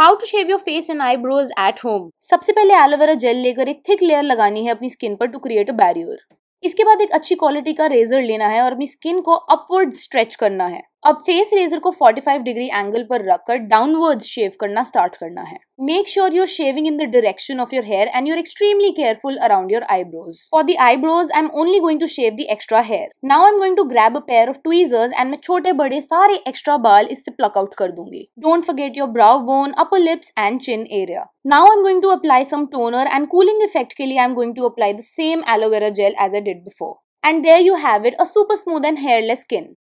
how to shave your face and eyebrows at home सबसे पहले aloe vera gel लेकर एक थिक लेयर लगानी है अपनी स्किन पर टू क्रिएट अ बैरियर इसके बाद एक अच्छी क्वालिटी का रेजर लेना है और अपनी स्किन को अपवर्ड स्ट्रेच करना है अब फेस रेजर को 45 डिग्री एंगल पर रखकर डाउनवर्ड शेव करना स्टार्ट करना है make sure you're shaving in the direction of your hair and you're extremely careful around your eyebrows for the eyebrows I'm only going to shave the extra hair now I'm going to grab a pair of tweezers and मैं छोटे बड़े सारे extra बाल इससे plug out कर दूंगी don't forget your brow bone upper lips and chin area now I'm going to apply some toner and cooling effect के लिए I'm going to apply the same aloe vera gel as I did before and there you have it a super smooth and hairless skin